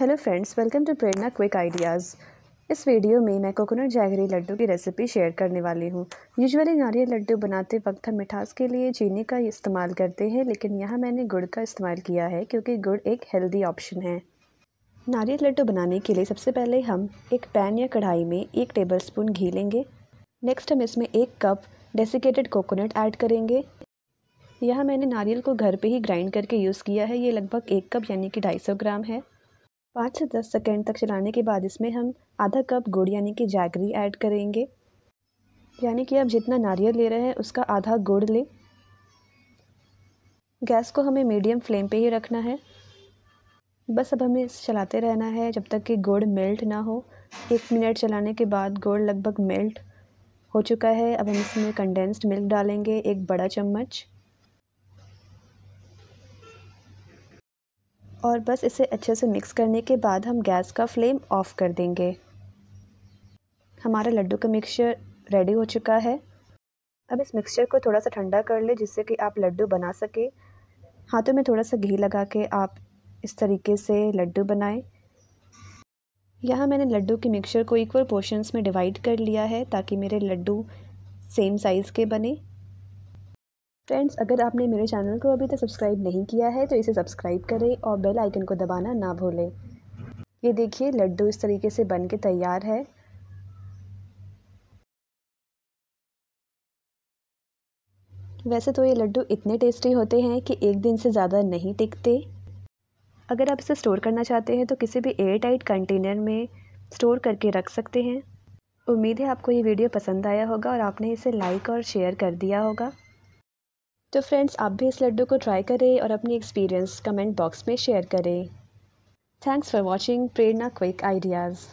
hello friends welcome to Prerna quick ideas इस video में मैं कोकोनट जैगरी लड्डू की रेसिपी शेयर करने वाली हूँ यूजुअली नारियल लड्डू बनाते वक्त हम मिठास के लिए चीनी का इस्तेमाल करते हैं लेकिन यहाँ मैंने गुड़ का इस्तेमाल किया है क्योंकि गुड़ एक हेल्दी ऑप्शन है नारियल लड्डू बनाने के लिए सबसे पहले हम एक पैन या कढ़ाई में एक टेबल स्पून घी लेंगे नेक्स्ट हम इसमें एक कप डेसिकेटेड कोकोनट ऐड करेंगे यह मैंने नारियल को घर पे ही ग्राइंड करके यूज़ किया है ये लगभग एक कप यानी कि ढाई सौ ग्राम है पाँच से दस सेकेंड तक चलाने के बाद इसमें हम आधा कप गुड़ यानी कि जैगरी ऐड करेंगे यानी कि आप जितना नारियल ले रहे हैं उसका आधा गुड़ लें गैस को हमें मीडियम फ्लेम पे ही रखना है बस अब हमें चलाते रहना है जब तक कि गुड़ मेल्ट ना हो एक मिनट चलाने के बाद गुड़ लगभग मेल्ट हो चुका है अब हम इसमें कंडेंस्ड मिल्क डालेंगे एक बड़ा चम्मच और बस इसे अच्छे से मिक्स करने के बाद हम गैस का फ्लेम ऑफ़ कर देंगे हमारा लड्डू का मिक्सचर रेडी हो चुका है अब इस मिक्सचर को थोड़ा सा ठंडा कर ले जिससे कि आप लड्डू बना सके हाथों में थोड़ा सा घी लगा के आप इस तरीके से लड्डू बनाएं यहाँ मैंने लड्डू के मिक्सचर को इक्वल पोर्शंस में डिवाइड कर लिया है ताकि मेरे लड्डू सेम साइज़ के बने फ्रेंड्स अगर आपने मेरे चैनल को अभी तक सब्सक्राइब नहीं किया है तो इसे सब्सक्राइब करें और बेल आइकन को दबाना ना भूलें ये देखिए लड्डू इस तरीके से बन के तैयार है वैसे तो ये लड्डू इतने टेस्टी होते हैं कि एक दिन से ज़्यादा नहीं टिकते अगर आप इसे स्टोर करना चाहते हैं तो किसी भी एयर टाइट कंटेनर में स्टोर करके रख सकते हैं उम्मीद है आपको ये वीडियो पसंद आया होगा और आपने इसे लाइक और शेयर कर दिया होगा तो फ्रेंड्स आप भी इस लड्डू को ट्राई करें और अपनी एक्सपीरियंस कमेंट बॉक्स में शेयर करें thanks for watching Prerna quick ideas